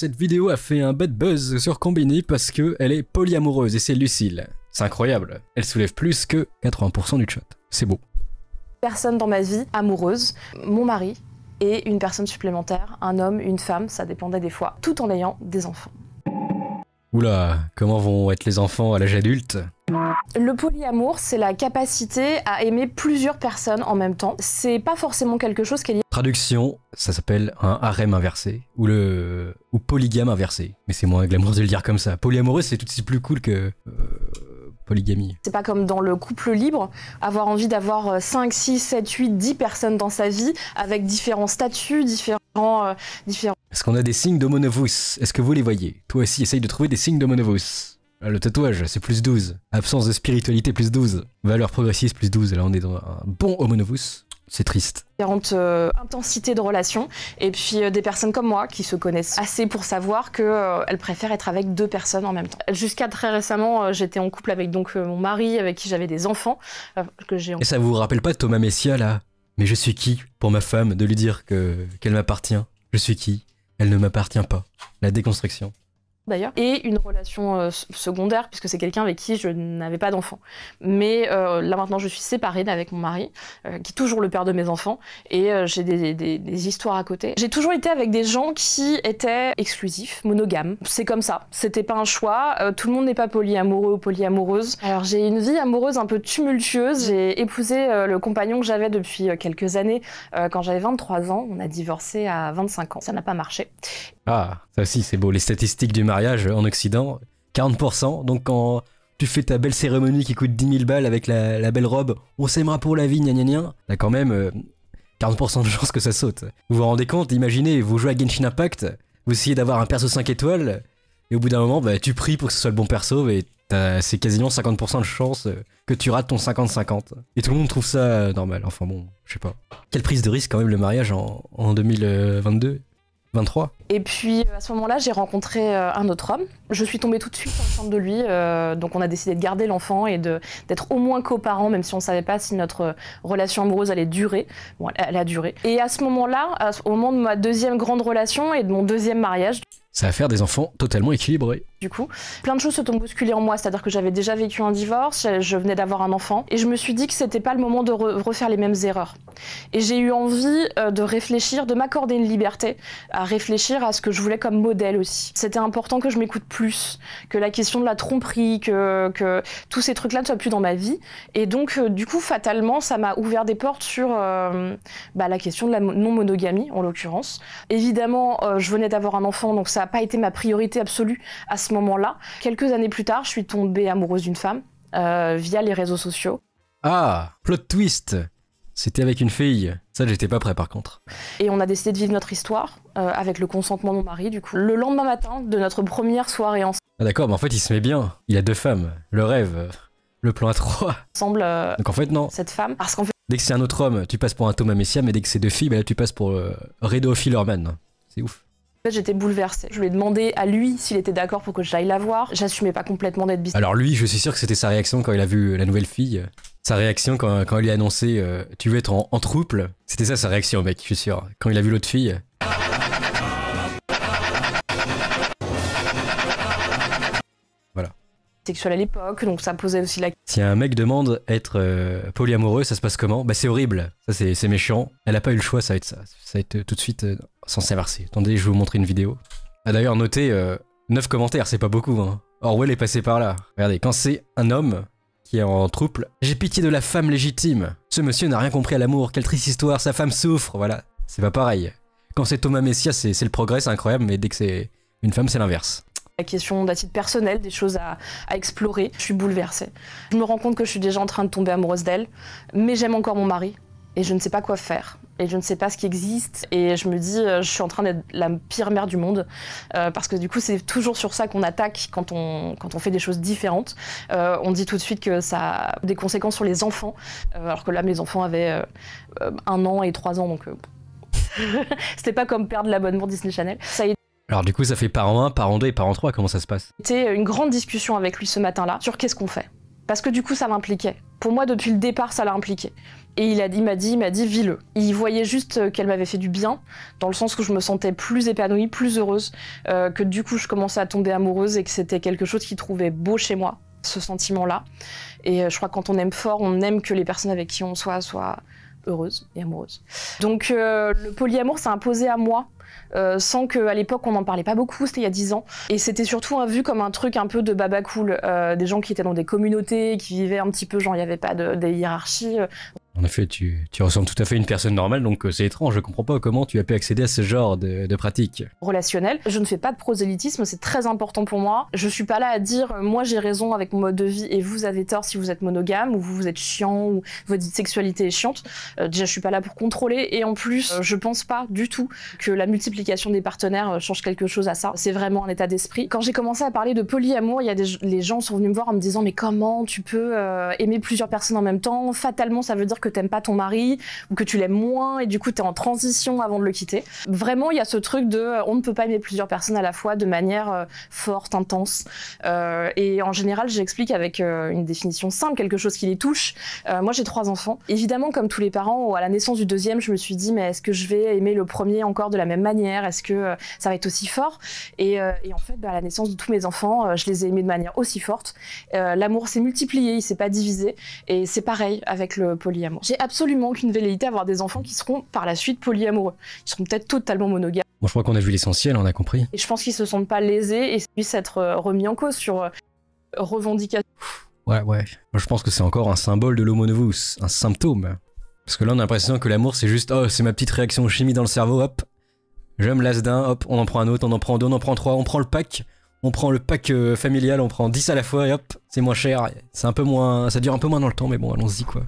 cette vidéo a fait un bad buzz sur Combini parce qu'elle est polyamoureuse et c'est Lucille. C'est incroyable. Elle soulève plus que 80% du chat. C'est beau. Personne dans ma vie amoureuse, mon mari et une personne supplémentaire, un homme, une femme, ça dépendait des fois, tout en ayant des enfants. Oula, comment vont être les enfants à l'âge adulte le polyamour, c'est la capacité à aimer plusieurs personnes en même temps. C'est pas forcément quelque chose qui est lié. Traduction, ça s'appelle un harem inversé ou le ou polygame inversé. Mais c'est moins glamour de le dire comme ça. Polyamoureux, c'est tout de suite plus cool que euh, polygamie. C'est pas comme dans le couple libre, avoir envie d'avoir 5, 6, 7, 8, 10 personnes dans sa vie avec différents statuts, différents, euh, différents est-ce qu'on a des signes de monovus Est-ce que vous les voyez Toi aussi, essaye de trouver des signes de Monovus. Ah, le tatouage, c'est plus 12. Absence de spiritualité, plus 12. Valeur progressiste, plus 12. Là, on est dans un bon homonovus. C'est triste. Différentes euh, intensité de relation. Et puis euh, des personnes comme moi qui se connaissent assez pour savoir qu'elles euh, préfèrent être avec deux personnes en même temps. Jusqu'à très récemment, j'étais en couple avec donc mon mari, avec qui j'avais des enfants. que j'ai. Et ça vous rappelle pas Thomas Messia là Mais je suis qui pour ma femme de lui dire que qu'elle m'appartient Je suis qui elle ne m'appartient pas. La déconstruction d'ailleurs, et une relation euh, secondaire, puisque c'est quelqu'un avec qui je n'avais pas d'enfant. Mais euh, là maintenant, je suis séparée avec mon mari, euh, qui est toujours le père de mes enfants, et j'ai des, des histoires à côté. J'ai toujours été avec des gens qui étaient exclusifs, monogames. C'est comme ça, c'était pas un choix, tout le monde n'est pas polyamoureux ou polyamoureuse. Alors j'ai une vie amoureuse un peu tumultueuse, j'ai épousé le compagnon que j'avais depuis quelques années, quand j'avais 23 ans, on a divorcé à 25 ans, ça n'a pas marché. Ah si c'est beau. Les statistiques du mariage en Occident, 40%. Donc quand tu fais ta belle cérémonie qui coûte 10 000 balles avec la, belle robe, on s'aimera pour la vie, gna gna gna. Là, quand même, 40% euh, de chances que ça saute. Vous vous rendez compte Imaginez, vous jouez à Genshin Impact, vous essayez d'avoir un perso 5 étoiles, et au bout d'un moment, bah, tu pries pour que ce soit le bon perso, et c'est quasiment 50% de chance euh, que tu rates ton 50-50. Et tout le monde trouve ça euh, normal. Enfin bon, je sais pas. Quelle prise de risque quand même le mariage en, en 2022 23. Et puis euh, à ce moment-là, j'ai rencontré euh, un autre homme. Je suis tombée tout de suite enceinte de lui, euh, donc on a décidé de garder l'enfant et d'être au moins coparents, même si on ne savait pas si notre relation amoureuse allait durer. Bon, elle a duré. Et à ce moment-là, au moment de ma deuxième grande relation et de mon deuxième mariage, ça va faire des enfants totalement équilibrés. Du coup, plein de choses se sont bousculées en moi, c'est-à-dire que j'avais déjà vécu un divorce, je venais d'avoir un enfant, et je me suis dit que c'était pas le moment de refaire les mêmes erreurs. Et j'ai eu envie euh, de réfléchir, de m'accorder une liberté, à réfléchir à ce que je voulais comme modèle aussi. C'était important que je m'écoute plus, que la question de la tromperie, que, que tous ces trucs-là ne soient plus dans ma vie. Et donc, euh, du coup, fatalement, ça m'a ouvert des portes sur euh, bah, la question de la non-monogamie, en l'occurrence. Évidemment, je venais d'avoir un enfant, donc ça ça n'a pas été ma priorité absolue à ce moment-là. Quelques années plus tard, je suis tombée amoureuse d'une femme euh, via les réseaux sociaux. Ah, plot twist c'était avec une fille. Ça, j'étais pas prêt par contre. Et on a décidé de vivre notre histoire euh, avec le consentement de mon mari, du coup. Le lendemain matin de notre première soirée ensemble. Ah d'accord, mais en fait, il se met bien. Il a deux femmes. Le rêve. Le plan à trois. Semble. Euh, Donc en fait, non. Cette femme. Parce qu'en fait. Dès que c'est un autre homme, tu passes pour un Thomas Messia, mais dès que c'est deux filles, bah, tu passes pour euh, Redo Fillerman. C'est ouf fait, j'étais bouleversée. Je lui ai demandé à lui s'il était d'accord pour que j'aille la voir. J'assumais pas complètement d'être bisexuelle. Alors lui, je suis sûr que c'était sa réaction quand il a vu euh, la nouvelle fille. Sa réaction quand, il lui a annoncé euh, tu veux être en, en trouble, c'était ça sa réaction, mec, je suis sûr. Quand il a vu l'autre fille, sexuelle à l'époque, donc ça posait aussi la question. Si un mec demande être euh, polyamoureux, ça se passe comment Bah c'est horrible, ça c'est méchant. Elle a pas eu le choix, ça va être ça. Ça va être euh, tout de suite censé euh, sans Attendez, je vais vous montrer une vidéo. Ah, D'ailleurs, noté 9 commentaires, c'est pas beaucoup. Hein. Orwell est passé par là. Regardez, quand c'est un homme qui est en trouble, j'ai pitié de la femme légitime. Ce monsieur n'a rien compris à l'amour, quelle triste histoire, sa femme souffre, voilà. C'est pas pareil. Quand c'est Thomas Messia, c'est le progrès, c'est incroyable, mais dès que c'est une femme, c'est l'inverse la question d'un titre personnel, des choses à, explorer. Je suis bouleversée. Je me rends compte que je suis déjà en train de tomber amoureuse d'elle, mais j'aime encore mon mari et je ne sais pas quoi faire. Et je ne sais pas ce qui existe. Et je me dis, euh, je suis en train d'être la pire mère du monde. Euh, parce que du coup, c'est toujours sur ça qu'on attaque quand on, quand on fait des choses différentes. Euh, on dit tout de suite que ça a des conséquences sur les enfants. alors que là, mes enfants avaient un an et trois ans. Donc, c'était pas comme perdre l'abonnement Disney Channel. Ça alors du coup, ça fait parent 1, an 2 et en 3, comment ça se passe C'était une grande discussion avec lui ce matin-là sur qu'est-ce qu'on fait. Parce que du coup, ça m'impliquait. Pour moi, depuis le départ, ça l'a impliqué. Et il m'a dit, il m'a dit, vis Il voyait juste euh, qu'elle m'avait fait du bien, dans le sens où je me sentais plus épanouie, plus heureuse, euh, que du coup, je commençais à tomber amoureuse et que c'était quelque chose qu'il trouvait beau chez moi, ce sentiment-là. Et euh, je crois que quand on aime fort, on aime que les personnes avec qui on soit soient heureuse et amoureuse. Donc euh, le polyamour s'est imposé à moi, euh, sans qu'à l'époque on n'en parlait pas beaucoup, c'était il y a dix ans. Et c'était surtout vu comme un truc un peu de baba cool, euh, des gens qui étaient dans des communautés, qui vivaient un petit peu, genre il n'y avait pas de, des hiérarchies. En effet, tu, ressembles tout à fait à une personne normale, donc euh, c'est étrange. Je comprends pas comment tu as pu accéder à ce genre de, de pratique. Relationnel, je ne fais pas de prosélytisme, c'est très important pour moi. Je suis pas là à dire euh, moi j'ai raison avec mon mode de vie et vous avez tort si vous êtes monogame ou vous, vous êtes chiant ou votre sexualité est chiante. Euh, déjà, je suis pas là pour contrôler et en plus, je je pense pas du tout que la multiplication des partenaires change quelque chose à ça. C'est vraiment un état d'esprit. Quand j'ai commencé à parler de polyamour, il y a des les gens sont venus me voir en me disant mais comment tu peux aimer plusieurs personnes en même temps Fatalement, ça veut dire que t'aimes pas ton mari ou que tu l'aimes moins et du coup t'es en transition avant de le quitter. Vraiment, il y a ce truc de on ne peut pas aimer plusieurs personnes à la fois de manière euh, forte, intense. Euh, et en général, j'explique avec euh, une définition simple, quelque chose qui les touche. moi, j'ai trois enfants. Évidemment, comme tous les parents, à la naissance du deuxième, je me suis dit, mais est-ce que je vais aimer le premier encore de la même manière Est-ce que ça va être aussi fort et, en fait, bah, à la naissance de tous mes enfants, je les ai aimés de manière aussi forte. L'amour s'est multiplié, il s'est pas divisé. Et c'est pareil avec le polyamour. J'ai absolument aucune velléité à avoir des enfants qui seront par la suite polyamoureux. Ils seront peut-être totalement monogames. Moi je crois qu'on a vu l'essentiel, on a compris. Et je pense qu'ils se sentent pas lésés et puissent être euh, remis en cause sur euh, revendication. Ouais, ouais. Moi, je pense que c'est encore un symbole de l'homo un symptôme. Parce que là, on a l'impression que l'amour, c'est juste, oh, c'est ma petite réaction chimie dans le cerveau, hop. J'aime l'as d'un, hop, on en prend un autre, on en prend deux, on en prend trois, on prend le pack. On prend le pack euh, familial, on prend dix à la fois et hop, c'est moins cher. C'est un peu moins. Ça dure un peu moins dans le temps, mais bon, allons-y quoi.